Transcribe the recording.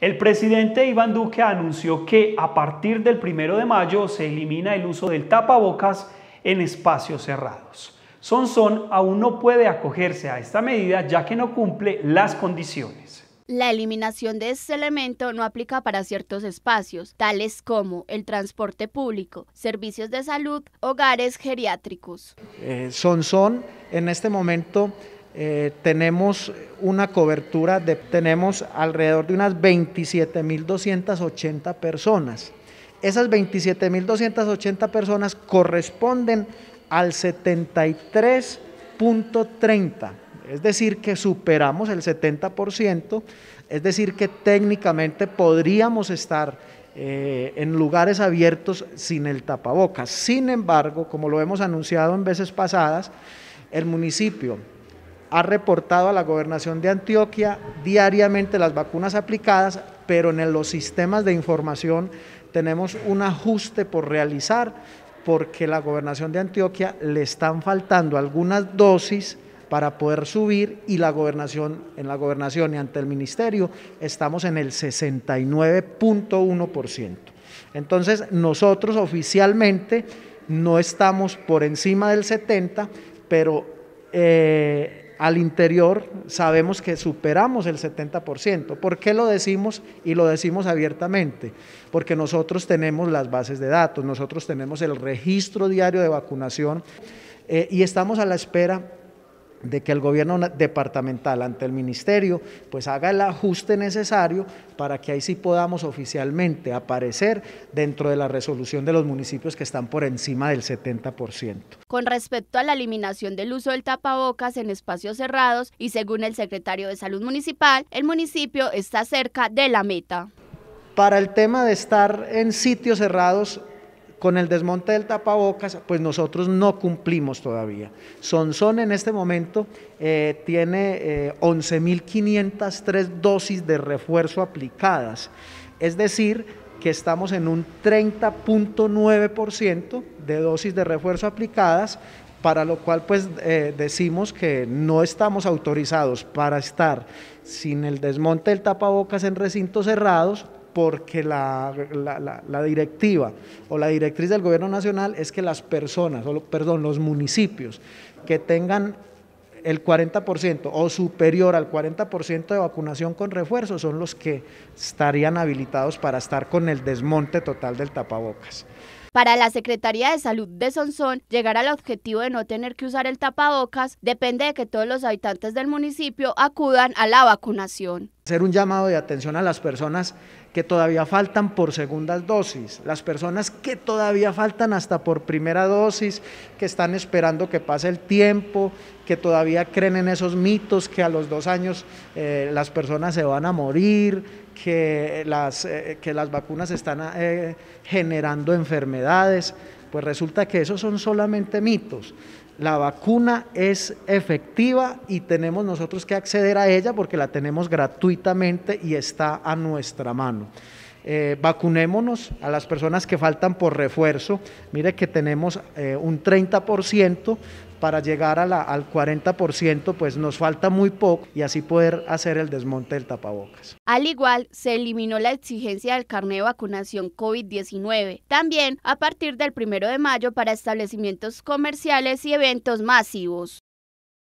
El presidente Iván Duque anunció que a partir del 1 de mayo se elimina el uso del tapabocas en espacios cerrados. Sonson aún no puede acogerse a esta medida ya que no cumple las condiciones. La eliminación de este elemento no aplica para ciertos espacios, tales como el transporte público, servicios de salud, hogares geriátricos. Eh, en este momento eh, tenemos una cobertura de, tenemos alrededor de unas 27.280 personas. Esas 27.280 personas corresponden al 73.30, es decir, que superamos el 70%, es decir, que técnicamente podríamos estar eh, en lugares abiertos sin el tapabocas. Sin embargo, como lo hemos anunciado en veces pasadas, el municipio ha reportado a la gobernación de Antioquia diariamente las vacunas aplicadas, pero en los sistemas de información tenemos un ajuste por realizar porque la gobernación de Antioquia le están faltando algunas dosis para poder subir y la gobernación en la gobernación y ante el ministerio estamos en el 69.1%. Entonces, nosotros oficialmente no estamos por encima del 70, pero eh, al interior sabemos que superamos el 70%. ¿Por qué lo decimos y lo decimos abiertamente? Porque nosotros tenemos las bases de datos, nosotros tenemos el registro diario de vacunación eh, y estamos a la espera de que el gobierno departamental ante el ministerio pues haga el ajuste necesario para que ahí sí podamos oficialmente aparecer dentro de la resolución de los municipios que están por encima del 70%. Con respecto a la eliminación del uso del tapabocas en espacios cerrados y según el secretario de Salud Municipal, el municipio está cerca de la meta. Para el tema de estar en sitios cerrados, con el desmonte del tapabocas, pues nosotros no cumplimos todavía. Sonson en este momento eh, tiene 11.503 eh, dosis de refuerzo aplicadas, es decir, que estamos en un 30.9% de dosis de refuerzo aplicadas, para lo cual pues eh, decimos que no estamos autorizados para estar sin el desmonte del tapabocas en recintos cerrados porque la, directiva o la directriz del gobierno nacional es que las personas, o, perdón, los municipios que tengan el 40% o superior al 40% de vacunación con refuerzo son los que estarían habilitados para estar con el desmonte total del tapabocas. Para la Secretaría de Salud de Sonsón, llegar al objetivo de no tener que usar el tapabocas depende de que todos los habitantes del municipio acudan a la vacunación. Hacer un llamado de atención a las personas que todavía faltan por segundas dosis, las personas que todavía faltan hasta por primera dosis, que están esperando que pase el tiempo, que todavía creen en esos mitos, que a los dos años eh, las personas se van a morir, que las, eh, que las vacunas están eh, generando enfermedades pues resulta que esos son solamente mitos. La vacuna es efectiva y tenemos nosotros que acceder a ella porque la tenemos gratuitamente y está a nuestra mano. Eh, vacunémonos a las personas que faltan por refuerzo. Mire que tenemos eh, un 30% para llegar la, al 40%, pues nos falta muy poco y así poder hacer el desmonte del tapabocas. Al igual, se eliminó la exigencia del carnet de vacunación COVID-19. También a partir del 1 de mayo para establecimientos comerciales y eventos masivos.